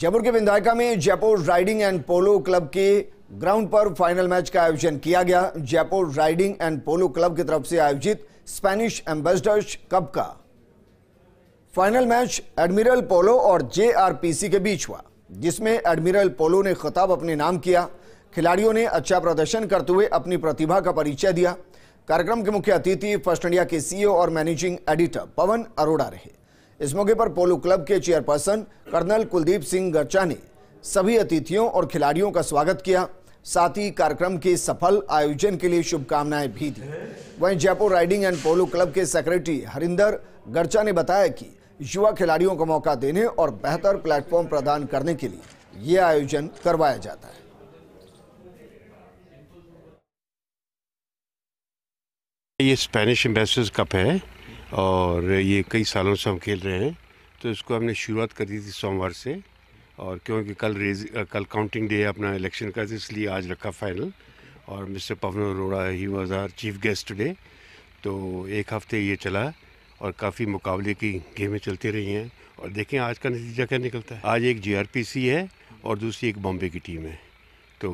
जयपुर के विंधायका में Jaipur riding and polo club के ग्राउंड पर फाइनल मैच का आयोजन किया गया Jaipur riding and polo club की तरफ से आयोजित स्पेनिश एम्बेसडर्स कप का फाइनल मैच एडमिरल पोलो और जेआरपीसी के बीच हुआ जिसमें एडमिरल पोलो ने खिताब अपने नाम किया खिलाड़ियों ने अच्छा प्रदर्शन करते हुए अपनी प्रतिभा का परिचय दिया कार्यक्रम के मुख्य अतिथि फर्स्ट इंडिया के सीईओ और मैनेजिंग एडिटर पवन अरोड़ा रहे इस मौके पर पोलो क्लब के चेयरपर्सन कर्नल कुलदीप सिंह गर्चा ने सभी अतिथियों और खिलाड़ियों का स्वागत किया साथ ही कार्यक्रम के सफल आयोजन के लिए शुभकामनाएं भी दी वहीं Jaipur riding and polo club के सेक्रेटरी हरिंदर गर्चा ने बताया कि युवा खिलाड़ियों को मौका देने और बेहतर प्लेटफॉर्म प्रदान करने के लिए ये आयोजन करवाया जाता है ये स्पेनिश एम्बेसडर्स कप है और ये कई सालों से हम खेल रहे हैं तो इसको हमने शुरुआत कर दी थी सोमवार से और क्योंकि कल रेज कल काउंटिंग डे अपना इलेक्शन का था तो इसलिए आज रखा फाइनल और mister Pawan Arora he was our chief guest today तो एक हफ्ते ये चला और काफ़ी मुकाबले की गेमें चलती रही हैं और देखें आज का नतीजा क्या निकलता है आज एक जी है और दूसरी एक बॉम्बे की टीम है तो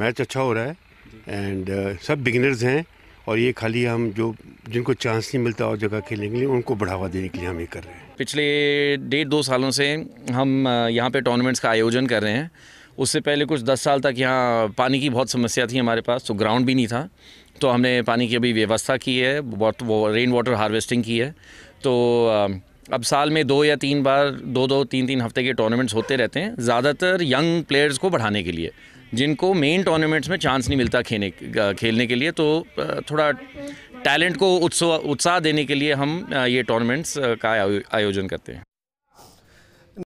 मैच अच्छा हो रहा है एंड uh, सब बिगिनर्स हैं और ये खाली हम जो जिनको चांस नहीं मिलता और जगह खेलने के लिए उनको बढ़ावा देने के लिए हम ये कर रहे हैं पिछले डेढ़ दो सालों से हम यहाँ पे टूर्नामेंट्स का आयोजन कर रहे हैं उससे पहले कुछ दस साल तक यहाँ पानी की बहुत समस्या थी हमारे पास तो ग्राउंड भी नहीं था तो हमने पानी की अभी व्यवस्था की है बहुत वो रेन वाटर हार्वेस्टिंग की है तो अब साल में दो या तीन बार दो दो तीन तीन हफ्ते के टूर्नामेंट्स होते रहते हैं ज़्यादातर यंग प्लेयर्स को बढ़ाने के लिए जिनको मेन टूर्नामेंट्स में चांस नहीं मिलता खेलने खेलने के लिए तो थोड़ा टैलेंट को उत्साह उत्साह देने के लिए हम ये टूर्नामेंट्स का आयोजन करते हैं